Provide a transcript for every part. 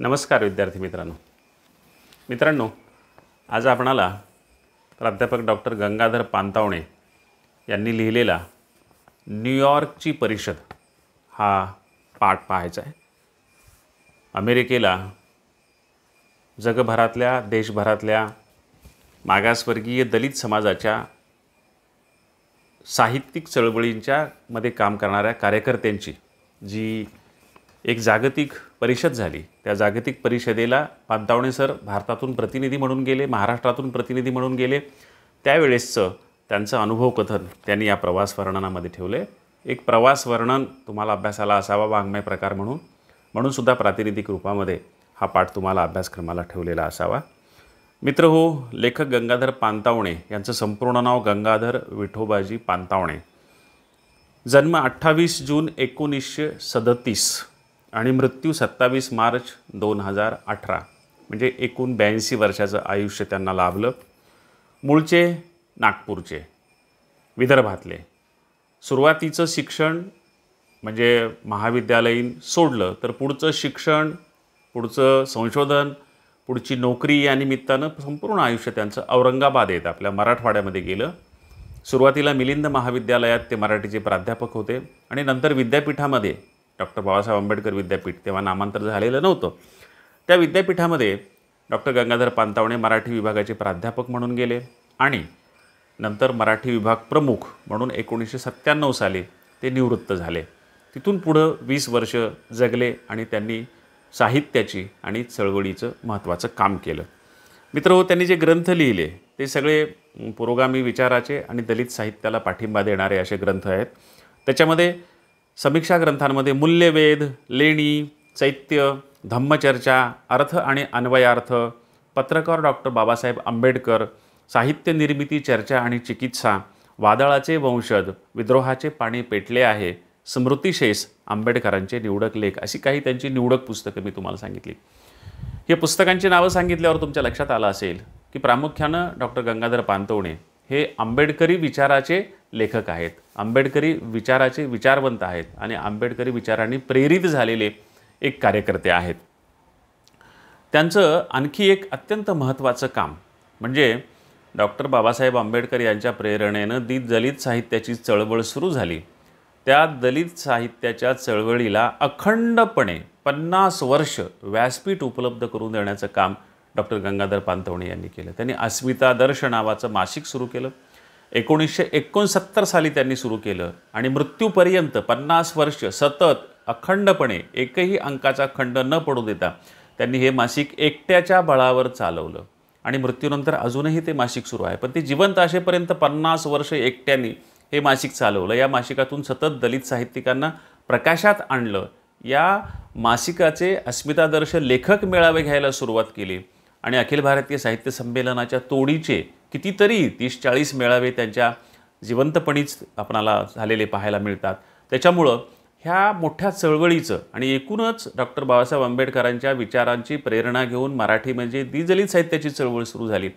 नमस्कार विद्यार्थी मित्रांनो मित्रांनो आज आपणाला प्राध्यापक डॉक्टर गंगाधर पांतावणे यांनी लिहिलेला न्यूयॉर्कची परिषद हा पाठ पाहायचा आहे अमेरिकेला जगभरातल्या देशभरातल्या मागासवर्गीय दलित समाजाच्या साहित्यिक चळवळींच्या मध्ये काम करणाऱ्या कार्यकर्त्यांची जी एक जागतिक परिषद झाली त्या जागतिक परिषदेला पांतावणे सर भारतातून प्रतिनिधी म्हणून गेले महाराष्ट्रातून प्रतिनिधी म्हणून गेले त्यावेळेसचं त्यांचं अनुभव कथन त्यांनी या प्रवास वर्णनामध्ये ठेवले एक प्रवास वर्णन तुम्हाला अभ्यासाला असावा वाङ्मय प्रकार म्हणून म्हणूनसुद्धा प्रातिनिधिक रूपामध्ये हा पाठ तुम्हाला अभ्यासक्रमाला ठेवलेला असावा मित्र हो लेखक गंगाधर पांतावणे यांचं संपूर्ण नाव गंगाधर विठोबाजी पांतावणे जन्म अठ्ठावीस जून एकोणीसशे सदतीस आणि मृत्यू सत्तावीस मार्च दोन हजार अठरा म्हणजे एकूण ब्याऐंशी वर्षाचं आयुष्य त्यांना लाभलं मूळचे नागपूरचे विदर्भातले सुरुवातीचं शिक्षण म्हणजे महाविद्यालयीन सोडलं तर पुढचं शिक्षण पुढचं संशोधन पुढची नोकरी या निमित्तानं संपूर्ण आयुष्य त्यांचं औरंगाबाद येत आपल्या मराठवाड्यामध्ये गेलं सुरुवातीला मिलिंद महाविद्यालयात ते मराठीचे प्राध्यापक होते आणि नंतर विद्यापीठामध्ये डॉक्टर बाबासाहेब आंबेडकर विद्यापीठ तेव्हा नामांतर झालेलं नव्हतं त्या विद्यापीठामध्ये डॉक्टर गंगाधर पांतावणे मराठी विभागाचे प्राध्यापक म्हणून गेले आणि नंतर मराठी विभाग प्रमुख म्हणून एकोणीसशे सत्त्याण्णव साली ते निवृत्त झाले तिथून पुढं वीस वर्ष जगले आणि त्यांनी साहित्याची आणि चळवळीचं महत्त्वाचं काम केलं मित्र हो, त्यांनी जे ग्रंथ लिहिले ते सगळे पुरोगामी विचाराचे आणि दलित साहित्याला पाठिंबा देणारे असे ग्रंथ आहेत त्याच्यामध्ये समीक्षा ग्रंथांमध्ये मूल्यवेद लेणी चैत्य धम्मचर्चा अर्थ आणि अन्वयार्थ पत्रकार डॉक्टर बाबासाहेब आंबेडकर साहित्य निर्मिती चर्चा आणि चिकित्सा वादळाचे वंशज विद्रोहाचे पाणी पेटले आहे स्मृतिशेष आंबेडकरांचे निवडक लेख अशी काही त्यांची निवडक पुस्तकं मी तुम्हाला सांगितली हे पुस्तकांची नावं सांगितल्यावर तुमच्या लक्षात आलं असेल की प्रामुख्यानं डॉक्टर गंगाधर पानतवणे हे आंबेडकरी विचाराचे लेखक आहेत आंबेडकरी विचाराचे विचारवंत आहेत आणि आंबेडकरी विचारांनी प्रेरित झालेले एक कार्यकर्ते आहेत त्यांचं आणखी एक अत्यंत महत्त्वाचं काम म्हणजे डॉक्टर बाबासाहेब आंबेडकर यांच्या प्रेरणेनं दी दलित साहित्याची चळवळ सुरू झाली त्या दलित साहित्याच्या चळवळीला अखंडपणे पन्नास वर्ष व्यासपीठ उपलब्ध करून देण्याचं काम डॉक्टर गंगाधर पांतवणे यांनी केलं त्यांनी अस्मिता दर्श नावाचं मासिक सुरू केलं एकोणीसशे एकोणसत्तर साली त्यांनी सुरू केलं आणि मृत्यूपर्यंत पन्नास वर्ष सतत अखंडपणे एकही अंकाचा खंड न पडू देता त्यांनी हे मासिक एकट्याच्या बळावर चालवलं आणि मृत्यूनंतर अजूनही ते मासिक सुरू आहे पण ते जिवंत आशेपर्यंत पन्नास वर्ष एकट्याने हे मासिक चालवलं या मासिकातून सतत दलित साहित्यिकांना प्रकाशात आणलं या मासिकाचे अस्मितादर्श लेखक मेळावे घ्यायला सुरुवात केली आणि अखिल भारतीय साहित्य संमेलनाच्या तोडीचे कितीतरी तीस चाळीस मेळावे त्यांच्या जिवंतपणीच आपणाला झालेले पाहायला मिळतात त्याच्यामुळं ह्या मोठ्या चळवळीचं आणि एकूणच डॉक्टर बाबासाहेब आंबेडकरांच्या विचारांची प्रेरणा घेऊन मराठी म्हणजे दी दलित साहित्याची चळवळ सुरू झाली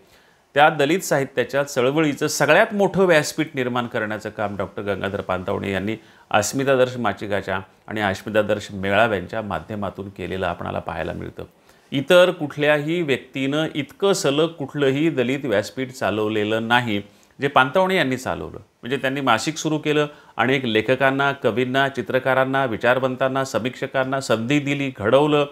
त्या दलित साहित्याच्या चळवळीचं सगळ्यात मोठं व्यासपीठ निर्माण करण्याचं काम डॉक्टर गंगाधर पानतावणे यांनी अस्मितादर्श माचिकाच्या आणि अस्मितादर्श मेळाव्यांच्या माध्यमातून केलेलं आपणाला पाहायला मिळतं इतर कुठल्याही व्यक्तीनं इतकं सलग कुठलंही दलित व्यासपीठ चालवलेलं नाही जे पांतवणे यांनी चालवलं म्हणजे त्यांनी मासिक सुरू केलं अनेक लेखकांना कवींना चित्रकारांना विचारवंतांना समीक्षकांना संधी दिली घडवलं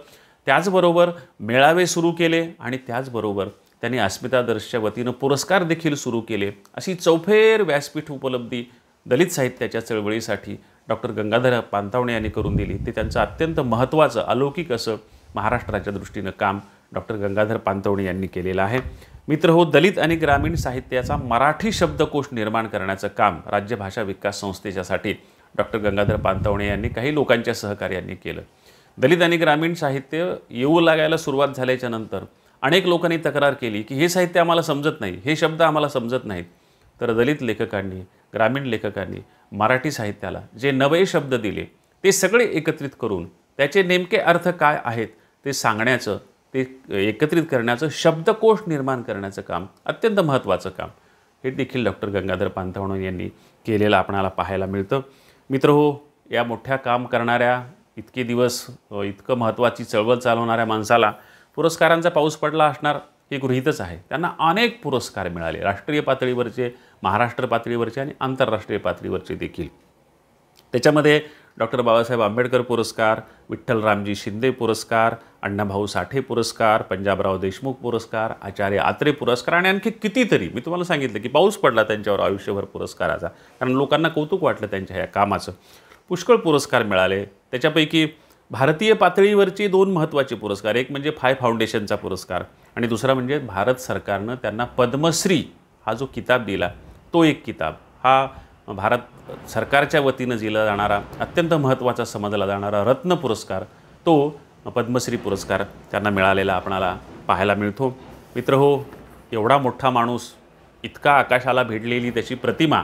त्याचबरोबर मेळावे सुरू केले आणि त्याचबरोबर त्यांनी अस्मितादर्शच्या वतीनं पुरस्कार देखील सुरू केले अशी चौफेर व्यासपीठ उपलब्धी दलित साहित्याच्या चळवळीसाठी डॉक्टर गंगाधर पांतावणे यांनी करून दिली ते त्यांचं अत्यंत महत्त्वाचं अलौकिक असं महाराष्ट्राच्या दृष्टीनं काम डॉक्टर गंगाधर पांतवणे यांनी केलेलं आहे मित्र हो दलित आणि ग्रामीण साहित्याचा मराठी शब्दकोश निर्माण करण्याचं काम राज्यभाषा विकास संस्थेच्यासाठी डॉक्टर गंगाधर पांतवणे यांनी काही लोकांच्या सहकार्यांनी केलं दलित आणि ग्रामीण साहित्य येऊ लागायला सुरुवात झाल्याच्या नंतर अनेक लोकांनी तक्रार केली की हे साहित्य आम्हाला समजत नाही हे शब्द आम्हाला समजत नाहीत तर दलित लेखकांनी ग्रामीण लेखकांनी मराठी साहित्याला जे नवे शब्द दिले ते सगळे एकत्रित करून त्याचे नेमके अर्थ काय आहेत ते सांगण्याचं ते एकत्रित करण्याचं शब्दकोश निर्माण करण्याचं काम अत्यंत महत्त्वाचं काम हे देखील डॉक्टर गंगाधर पांथवणे यांनी केलेलं आपणाला पाहायला मिळतं मित्र हो या मोठ्या काम करणाऱ्या इतके दिवस इतकं महत्त्वाची चळवळ चालवणाऱ्या माणसाला पुरस्कारांचा पाऊस पडला असणार हे गृहितच आहे त्यांना अनेक पुरस्कार मिळाले राष्ट्रीय पातळीवरचे महाराष्ट्र पातळीवरचे आणि आंतरराष्ट्रीय पातळीवरचे देखील त्याच्यामध्ये डॉक्टर बाबासाहेब आंबेडकर पुरस्कार विठ्ठल रामजी शिंदे पुरस्कार अण्णाभाऊ साठे पुरस्कार पंजाबराव देशमुख पुरस्कार आचार्य आत्रे पुरस्कार आणि आणखी कितीतरी मी तुम्हाला सांगितलं की पाऊस पडला त्यांच्यावर आयुष्यभर पुरस्काराचा कारण लोकांना कौतुक वाटलं त्यांच्या या कामाचं पुष्कळ पुरस्कार मिळाले त्याच्यापैकी भारतीय पातळीवरची दोन महत्त्वाचे पुरस्कार एक म्हणजे फाय फाउंडेशनचा पुरस्कार आणि दुसरा म्हणजे भारत सरकारनं त्यांना पद्मश्री हा जो किताब दिला तो एक किताब हा भारत सरकारच्या वतीनं दिला जाणारा अत्यंत महत्त्वाचा समजला जाणारा रत्न पुरस्कार तो पद्मश्री पुरस्कार त्यांना मिळालेला आपणाला पाहायला मिळतो मित्र हो एवढा मोठा माणूस इतका आकाशाला भिडलेली त्याची प्रतिमा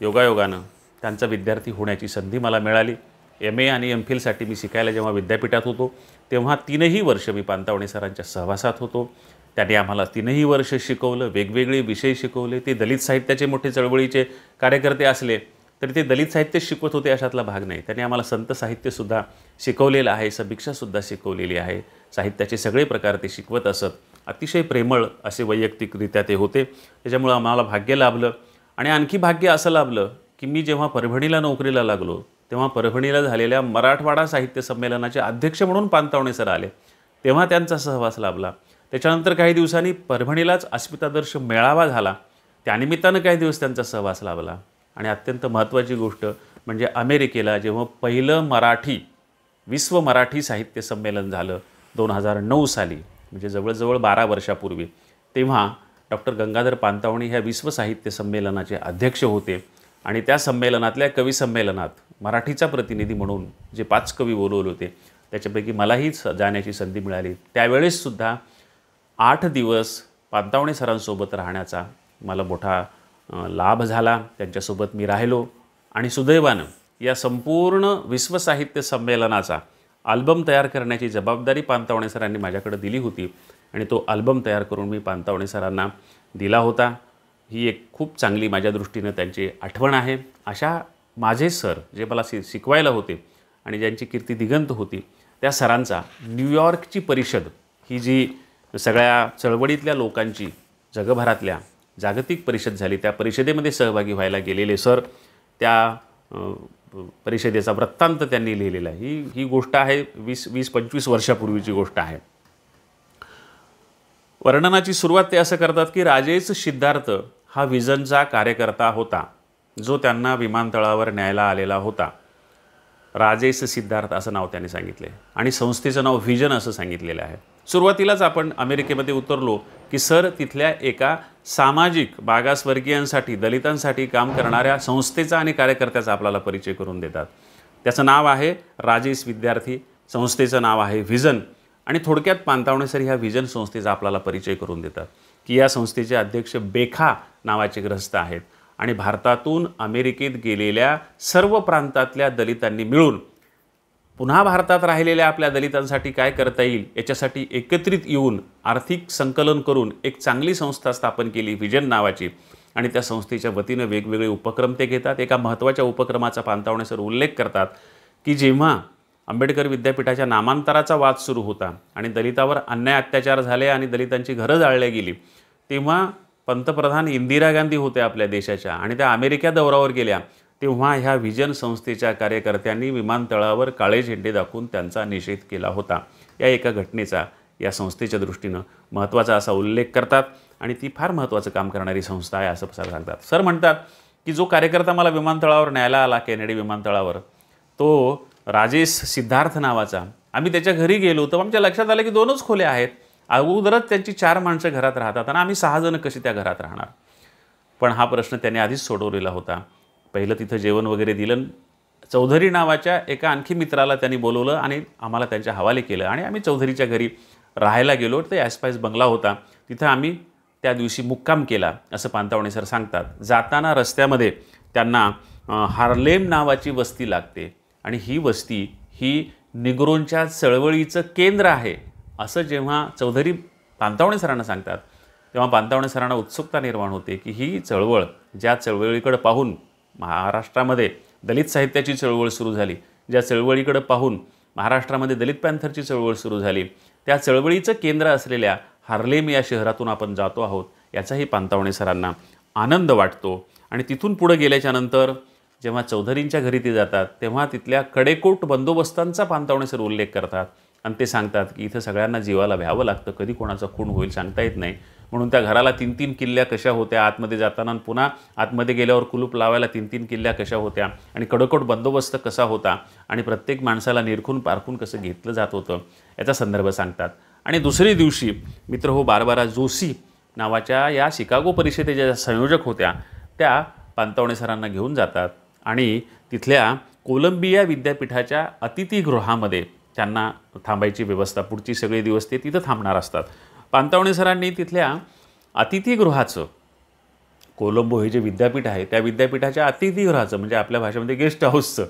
योगायोगानं त्यांचा विद्यार्थी होण्याची संधी मला मिळाली एम ए आणि एम फिलसाठी मी शिकायला जेव्हा विद्यापीठात होतो तेव्हा तीनही वर्ष मी पांतावणे सरांच्या सहवासात होतो त्याने आम्हाला तीनही वर्ष शिकवलं वेगवेगळे विषय शिकवले ते दलित साहित्याचे मोठे चळवळीचे कार्यकर्ते असले तरी ते दलित साहित्य शिकवत होते अशातला भाग नाही त्यांनी आम्हाला संत साहित्यसुद्धा शिकवलेलं आहे सभिक्षासुद्धा शिकवलेली आहे साहित्याचे सगळे प्रकार ते शिकवत असत अतिशय प्रेमळ असे वैयक्तिकरित्या ते होते त्याच्यामुळं आम्हाला भाग्य लाभलं आणि आणखी भाग्य असं लाभलं की मी जेव्हा परभणीला नोकरीला लागलो तेव्हा परभणीला झालेल्या मराठवाडा साहित्य संमेलनाचे अध्यक्ष म्हणून पानतावणे सर आले तेव्हा त्यांचा सहवास लाभला त्याच्यानंतर काही दिवसांनी परभणीलाच अस्मितादर्श मेळावा झाला त्यानिमित्तानं काही दिवस त्यांचा सहवास लाभला आणि अत्यंत महत्त्वाची गोष्ट म्हणजे अमेरिकेला जेव्हा पहिलं मराठी विश्व मराठी साहित्य संमेलन झालं दोन हजार नऊ साली म्हणजे जवळजवळ बारा वर्षापूर्वी तेव्हा डॉक्टर गंगाधर पांतावणी ह्या विश्व साहित्य संमेलनाचे अध्यक्ष होते आणि त्या संमेलनातल्या कवी संमेलनात मराठीचा प्रतिनिधी म्हणून जे पाच कवी बोलवले होते त्याच्यापैकी मलाही जाण्याची संधी मिळाली त्यावेळेससुद्धा आठ दिवस पांतावणे सरांसोबत राहण्याचा मला मोठा लाभ झाला त्यांच्यासोबत मी राहिलो आणि सुदैवानं या संपूर्ण विश्वसाहित्य संमेलनाचा अल्बम तयार करण्याची जबाबदारी पांतावणे सरांनी माझ्याकडे दिली होती आणि तो अल्बम तयार करून मी पांतावणे सरांना दिला होता ही एक खूप चांगली माझ्या दृष्टीनं त्यांची आठवण आहे अशा माझे सर जे मला शि शिकवायला होते आणि ज्यांची कीर्ती दिगंत होती त्या सरांचा न्यूयॉर्कची परिषद ही जी सगळ्या चळवळीतल्या लोकांची जगभरातल्या जागतिक परिषद झाली त्या परिषदेमध्ये सहभागी व्हायला गेलेले सर त्या परिषदेचा वृत्तांत त्यांनी लिहिलेला आहे ही ही गोष्ट आहे वीस वीस पंचवीस वर्षापूर्वीची गोष्ट आहे वर्णनाची सुरुवात ते असं करतात की राजेच सिद्धार्थ हा विजनचा कार्यकर्ता होता जो त्यांना विमानतळावर न्यायला आलेला होता राजेस सिद्धार्थ असं नाव त्यांनी सांगितले आणि संस्थेचं नाव व्हिजन असं सांगितलेलं आहे सुरुवातीलाच आपण अमेरिकेमध्ये उतरलो की सर तिथल्या एका सामाजिक मागासवर्गीयांसाठी दलितांसाठी काम करणाऱ्या संस्थेचा आणि कार्यकर्त्याचा आपल्याला परिचय करून देतात त्याचं नाव आहे राजेश विद्यार्थी संस्थेचं नाव आहे व्हिजन आणि थोडक्यात पांतावणे ह्या व्हिजन संस्थेचा आपल्याला परिचय करून देतात की या संस्थेचे अध्यक्ष बेखा नावाचे ग्रस्त आहेत आणि भारतातून अमेरिकेत गेलेल्या सर्व प्रांतातल्या दलितांनी मिळून पुन्हा भारतात राहिलेल्या आपल्या दलितांसाठी काय करता येईल याच्यासाठी एकत्रित येऊन आर्थिक संकलन करून एक चांगली संस्था स्थापन केली विजन नावाची आणि त्या संस्थेच्या वतीनं वेगवेगळे उपक्रम ते घेतात एका महत्त्वाच्या उपक्रमाचा पांतावणे उल्लेख करतात की जेव्हा आंबेडकर विद्यापीठाच्या नामांतराचा वाद सुरू होता आणि दलितावर अन्याय अत्याचार झाले आणि दलितांची घरं जाळल्या गेली तेव्हा पंतप्रधान इंदिरा गांधी होत्या आपल्या देशाच्या आणि त्या अमेरिका दौऱ्यावर गेल्या तेव्हा ह्या व्हिजन संस्थेच्या कार्यकर्त्यांनी विमानतळावर काळे झेंडे दाखवून त्यांचा निषेध केला होता या एका घटनेचा या संस्थेच्या दृष्टीनं महत्त्वाचा असा उल्लेख करतात आणि ती फार महत्त्वाचं काम करणारी संस्था आहे असं सर सांगतात सर म्हणतात की जो कार्यकर्ता मला विमानतळावर न्यायला आला कॅनेडी विमानतळावर तो राजेश सिद्धार्थ नावाचा आम्ही त्याच्या घरी गेलो तर आमच्या लक्षात आलं की दोनच खोल्या आहेत अगोदरच त्यांची चार माणसं घरात राहतात आणि आम्ही सहाजणं कशी त्या घरात राहणार पण हा प्रश्न त्यांनी आधीच सोडवलेला होता पहिलं तिथं जेवण वगैरे दिलं चौधरी नावाच्या एका आणखी मित्राला त्यांनी बोलवलं आणि आम्हाला त्यांच्या हवाले केलं आणि आम्ही चौधरीच्या घरी राहायला गेलो ते ॲसपायस बंगला होता तिथं आम्ही त्या दिवशी मुक्काम केला असं पांतावणे सर सांगतात जाताना रस्त्यामध्ये त्यांना हार्लेम नावाची वस्ती लागते आणि ही वस्ती ही निगरोंच्या चळवळीचं केंद्र आहे असं जेव्हा चौधरी पांतावणे सरांना सांगतात तेव्हा पांतावणे सरांना उत्सुकता निर्माण होते की ही चळवळ ज्या चळवळीकडं पाहून महाराष्ट्रामध्ये दलित साहित्याची चळवळ सुरू झाली ज्या चळवळीकडं पाहून महाराष्ट्रामध्ये दलित पॅन्थरची चळवळ सुरू झाली त्या चळवळीचं केंद्र असलेल्या हार्लेम या शहरातून आपण जातो आहोत याचाही पांतावणे सरांना आनंद वाटतो आणि तिथून पुढं गेल्याच्यानंतर जेव्हा चौधरींच्या घरी ते जातात तेव्हा तिथल्या कडेकोट बंदोबस्तांचा पांतावणे सर उल्लेख करतात आणि ते सांगतात की इथं सगळ्यांना जीवाला भ्यावं लागतं कधी कोणाचा खून होईल सांगता येत नाही म्हणून त्या घराला तीन तीन किल्ल्या कशा होत्या आतमध्ये जाताना पुन्हा आतमध्ये गेल्यावर कुलूप लावायला तीन तीन किल्ल्या कशा होत्या आणि कडकड बंदोबस्त कसा होता आणि प्रत्येक माणसाला निरखून पारखून कसं घेतलं जात होतं याचा संदर्भ सांगतात आणि दुसरी दिवशी मित्र हो बारबारा जोशी नावाच्या या शिकागो परिषदेच्या संयोजक होत्या त्या पांतावणे सरांना घेऊन जातात आणि तिथल्या कोलंबिया विद्यापीठाच्या अतिथीगृहामध्ये त्यांना थांबायची व्यवस्था पुढची सगळे दिवस ते तिथं थांबणार असतात पांतावणे सरांनी तिथल्या अतिथीगृहाचं कोलंबो हे जे विद्यापीठ आहे त्या विद्यापीठाच्या अतिथीगृहाचं म्हणजे आपल्या भाषेमध्ये गेस्ट हाऊसचं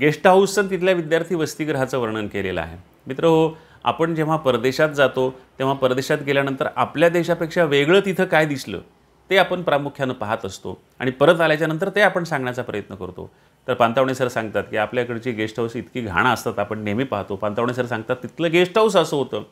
गेस्ट हाऊसचं तिथल्या विद्यार्थी वसतिगृहाचं वर्णन केलेलं आहे मित्र हो आपण जेव्हा परदेशात जातो तेव्हा परदेशात गेल्यानंतर आपल्या देशापेक्षा वेगळं तिथं काय दिसलं ते आपण प्रामुख्यानं पाहत असतो आणि परत आल्याच्यानंतर ते आपण सांगण्याचा प्रयत्न करतो तर पांतावणे सर सांगतात की आपल्याकडची गेस्ट हाऊस इतकी घाणं असतात आपण नेहमी पाहतो पांतावणे सर सांगतात तिथलं गेस्ट हाऊस असं होतं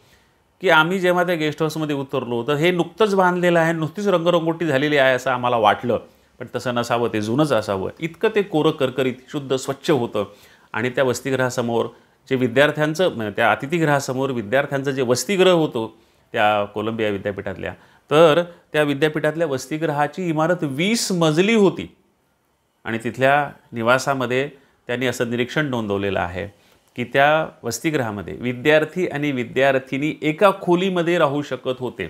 की आम्ही जेव्हा त्या गेस्ट हाऊसमध्ये उतरलो तर हे नुकतंच बांधलेलं आहे नुकतीच रंगरंगोटी झालेली आहे असं आम्हाला वाटलं पण तसं नसावं ते जुनंच असावं इतकं ते कोरं करकरीत शुद्ध स्वच्छ होतं आणि त्या वसतिग्रहासमोर जे विद्यार्थ्यांचं त्या अतिथीगृहासमोर विद्यार्थ्यांचं जे वसतिग्रह होतं त्या कोलंबिया विद्यापीठातल्या तर त्या विद्यापीठातल्या वसतिग्रहाची इमारत वीस मजली होती आणि तिथल्या निवासामध्ये त्यांनी असं निरीक्षण नोंदवलेलं आहे की त्या वसतिगृहामध्ये विद्यार्थी आणि विद्यार्थिनी एका खोलीमध्ये राहू शकत होते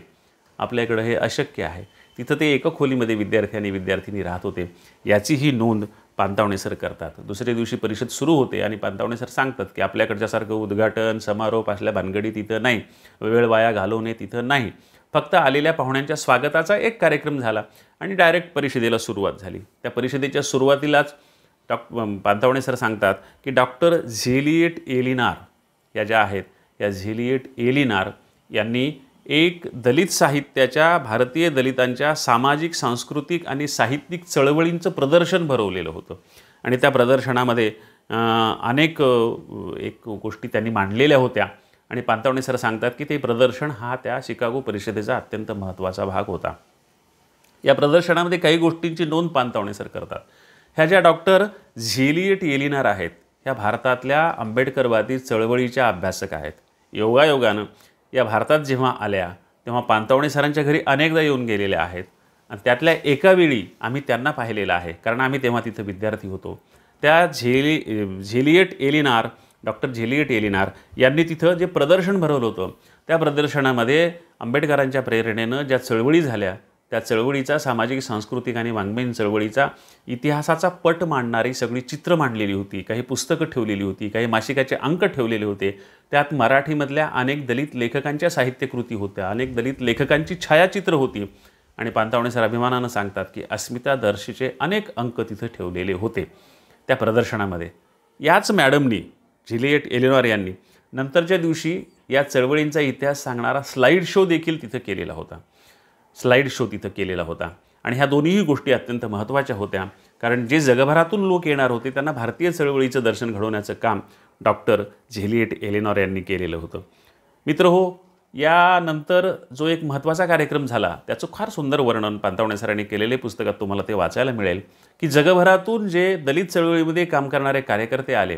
आपल्याकडं हे अशक्य आहे तिथं ते एका खोलीमध्ये विद्यार्थी आणि विद्यार्थिनी राहत होते याची ही नोंद पांतावणे सर करतात दुसऱ्या दिवशी परिषद सुरू होते आणि पांतावणे सर सांगतात की आपल्याकडच्यासारखं उद्घाटन समारोप असल्या भानगडी तिथं नाही वेळ वाया घालवणे तिथं नाही फक्त आलेल्या पाहुण्यांच्या स्वागताचा एक कार्यक्रम झाला आणि डायरेक्ट परिषदेला सुरुवात झाली त्या परिषदेच्या सुरुवातीलाच डॉक् पांतावणे सर सांगतात की डॉक्टर झेलिएट एलिनार या ज्या आहेत या झेलिएट एलिनार यांनी एक दलित साहित्याच्या भारतीय दलितांच्या सामाजिक सांस्कृतिक आणि साहित्यिक चळवळींचं प्रदर्शन भरवलेलं होतं आणि त्या प्रदर्शनामध्ये अनेक एक गोष्टी त्यांनी मांडलेल्या होत्या आणि पांतावणे सर सांगतात की ते प्रदर्शन हा त्या शिकागो परिषदेचा अत्यंत महत्त्वाचा भाग होता या प्रदर्शनामध्ये काही गोष्टींची नोंद पांतावणे सर करतात ह्या ज्या डॉक्टर झेलिएट येलिनार आहेत ह्या भारतातल्या आंबेडकरवादी चळवळीच्या अभ्यासक आहेत योगायोगानं या भारतात जेव्हा आल्या तेव्हा पांतावणे सरांच्या घरी अनेकदा येऊन गेलेल्या आहेत आणि त्यातल्या एका वेळी आम्ही त्यांना पाहिलेलं आहे कारण आम्ही तेव्हा तिथं विद्यार्थी होतो त्या झेली झेलिएट एलिनार डॉक्टर झेलिएट एलिनार यांनी तिथं जे प्रदर्शन भरवलं होतं त्या प्रदर्शनामध्ये आंबेडकरांच्या प्रेरणेनं ज्या चळवळी झाल्या त्या चळवळीचा सामाजिक सांस्कृतिक आणि वाङ्मयीन चळवळीचा इतिहासाचा पट मांडणारी सगळी चित्र मांडलेली होती काही पुस्तकं ठेवलेली होती काही मासिकाचे अंक ठेवलेले होते त्यात मराठीमधल्या अनेक दलित लेखकांच्या साहित्यकृती होत्या अनेक दलित लेखकांची छायाचित्र होती आणि पांतावणे सर अभिमानानं सांगतात की अस्मिता दर्शीचे अनेक अंक तिथं ठेवलेले होते त्या प्रदर्शनामध्ये याच मॅडमनी झेलिएट एलिनॉर यांनी नंतरच्या दिवशी या चळवळींचा इतिहास सांगणारा स्लाईड शो देखील तिथं केलेला होता स्लाईड शो तिथं केलेला होता आणि ह्या दोन्हीही गोष्टी अत्यंत महत्त्वाच्या होत्या कारण जे जगभरातून लोक येणार होते त्यांना भारतीय चळवळीचं दर्शन घडवण्याचं काम डॉक्टर झेलिएट एलेनॉर यांनी केलेलं होतं मित्र हो यानंतर जो एक महत्त्वाचा कार्यक्रम झाला त्याचं फार सुंदर वर्णन पांतवण्या सरांनी केलेले पुस्तकात तुम्हाला ते वाचायला मिळेल की जगभरातून जे दलित चळवळीमध्ये काम करणारे कार्यकर्ते आले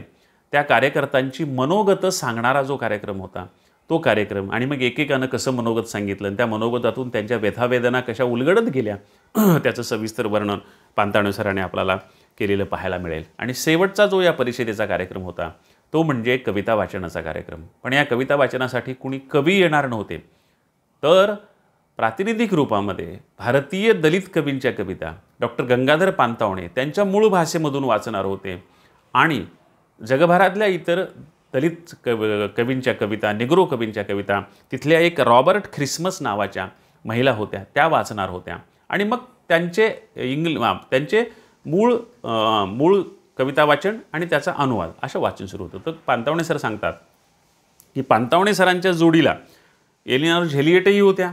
त्या कार्यकर्त्यांची मनोगत सांगणारा जो कार्यक्रम होता तो कार्यक्रम आणि मग एकेकानं कसं मनोगत सांगितलं आणि त्या मनोगतातून त्यांच्या व्यथावेदना कशा उलगडत गेल्या त्याचं सविस्तर वर्णन पांताणुसराने आपल्याला केलेलं पाहायला मिळेल आणि शेवटचा जो या परिषदेचा कार्यक्रम होता तो म्हणजे कविता वाचनाचा कार्यक्रम पण या कविता वाचनासाठी कुणी कवी येणार नव्हते तर प्रातिनिधिक रूपामध्ये भारतीय दलित कवींच्या कविता डॉक्टर गंगाधर पांतावणे त्यांच्या मूळ भाषेमधून वाचणार होते आणि जगभरातल्या इतर दलित कव कवींच्या कविता निग्रो कवींच्या कविता तिथल्या एक रॉबर्ट ख्रिसमस नावाच्या महिला होत्या त्या वाचणार होत्या आणि मग त्यांचे इंग्ल त्यांचे मूळ मूळ कविता वाचन आणि त्याचा अनुवाद असं वाचन सुरू होतं तर पांतावणे सर सांगतात की पांतावणे सरांच्या जोडीला एलिनॉर झेलिएटही होत्या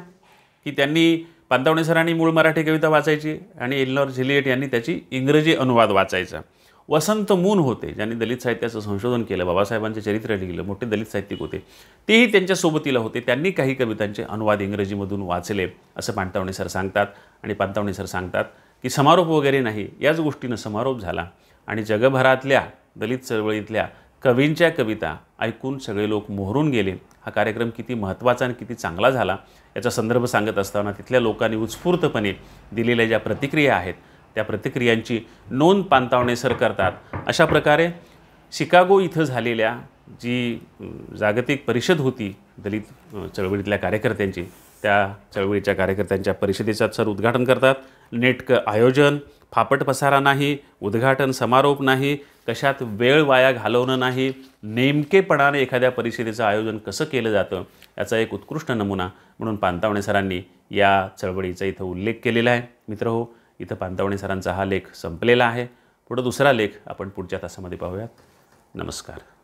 की त्यांनी पांतावणे सरांनी मूळ मराठी कविता वाचायची आणि एलिनॉर झेलिएट यांनी त्याची इंग्रजी अनुवाद वाचायचा वसंत मून होते ज्यांनी दलित साहित्याचं संशोधन केलं बाबासाहेबांचे चरित्र लिहिलं मोठे दलित साहित्यिक होते तेही त्यांच्या सोबतीला होते त्यांनी काही कवितांचे अनुवाद इंग्रजीमधून वाचले असं पांतावणे सर सांगतात आणि पांतावणे सर सांगतात की समारोप वगैरे नाही याच गोष्टीनं समारोप झाला आणि जगभरातल्या दलित चळवळीतल्या कवींच्या कविता ऐकून सगळे लोक मोहरून गेले हा कार्यक्रम किती महत्त्वाचा आणि किती चांगला झाला याचा संदर्भ सांगत असताना तिथल्या लोकांनी उत्स्फूर्तपणे दिलेल्या ज्या प्रतिक्रिया आहेत त्या प्रतिक्रियांची नोंद सर करतात अशा प्रकारे शिकागो इथं झालेल्या जी जागतिक परिषद होती दलित चळवळीतल्या कार्यकर्त्यांची त्या चळवळीच्या कार्यकर्त्यांच्या परिषदेचा सर उद्घाटन करतात नेटकं आयोजन फापट पसारा नाही उद्घाटन समारोप नाही कशात वेळ वाया घालवणं नाही नेमकेपणाने एखाद्या परिषदेचं आयोजन कसं केलं जातं याचा एक उत्कृष्ट नमुना म्हणून पांतावणे सरांनी या चळवळीचा इथं उल्लेख केलेला आहे मित्र हो इथं पांतावणे सरांचा हा लेख संपलेला आहे पुढं दुसरा लेख आपण पुढच्या तासामध्ये पाहूयात नमस्कार